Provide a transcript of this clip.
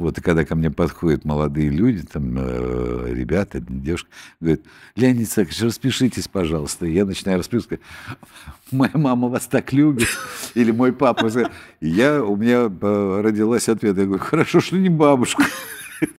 Вот, и когда ко мне подходят молодые люди, там, э, ребята, девушка, говорят, Леонид Сакович, распишитесь, пожалуйста. я начинаю расписывать, моя мама вас так любит, или мой папа. Я, у меня э, родилась ответ, я говорю, хорошо, что не бабушка.